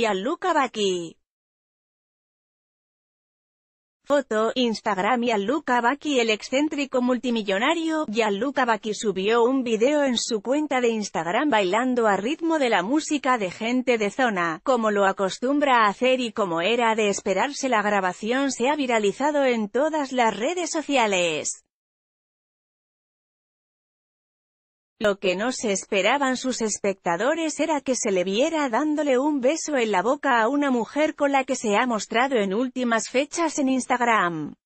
Gianluca Baki. Foto, Instagram Gianluca Baki, El excéntrico multimillonario, Gianluca Baki subió un video en su cuenta de Instagram bailando a ritmo de la música de gente de zona, como lo acostumbra a hacer y como era de esperarse la grabación se ha viralizado en todas las redes sociales. Lo que no se esperaban sus espectadores era que se le viera dándole un beso en la boca a una mujer con la que se ha mostrado en últimas fechas en Instagram.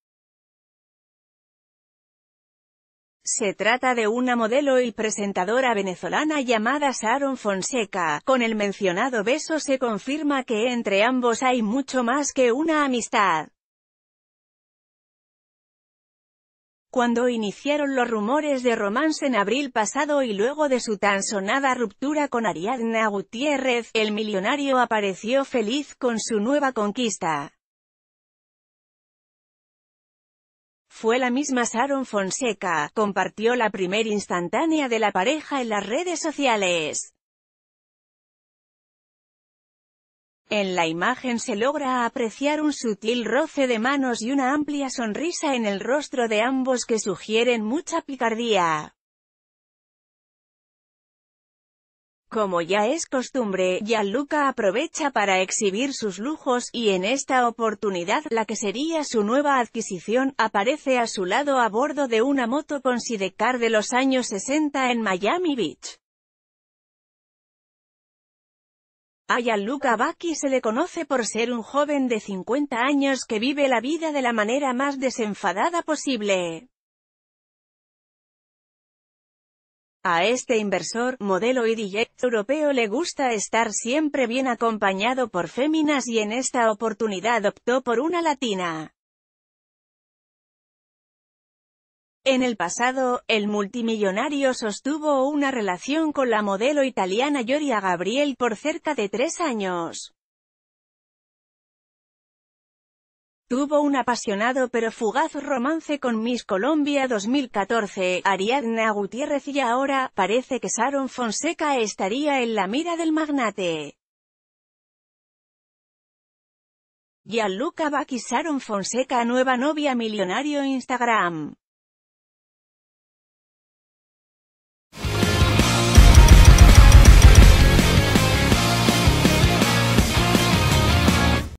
Se trata de una modelo y presentadora venezolana llamada Sharon Fonseca. Con el mencionado beso se confirma que entre ambos hay mucho más que una amistad. cuando iniciaron los rumores de romance en abril pasado y luego de su tan sonada ruptura con Ariadna Gutiérrez, el millonario apareció feliz con su nueva conquista. Fue la misma Sharon Fonseca, compartió la primera instantánea de la pareja en las redes sociales. En la imagen se logra apreciar un sutil roce de manos y una amplia sonrisa en el rostro de ambos que sugieren mucha picardía. Como ya es costumbre, Gianluca aprovecha para exhibir sus lujos, y en esta oportunidad, la que sería su nueva adquisición, aparece a su lado a bordo de una moto con sidecar de los años 60 en Miami Beach. A Luca Baki se le conoce por ser un joven de 50 años que vive la vida de la manera más desenfadada posible. A este inversor, modelo y DJ europeo le gusta estar siempre bien acompañado por féminas y en esta oportunidad optó por una latina. En el pasado, el multimillonario sostuvo una relación con la modelo italiana Yoria Gabriel por cerca de tres años. Tuvo un apasionado pero fugaz romance con Miss Colombia 2014, Ariadna Gutiérrez y ahora, parece que Sharon Fonseca estaría en la mira del magnate. Gianluca Bacchi Sharon Fonseca nueva novia millonario Instagram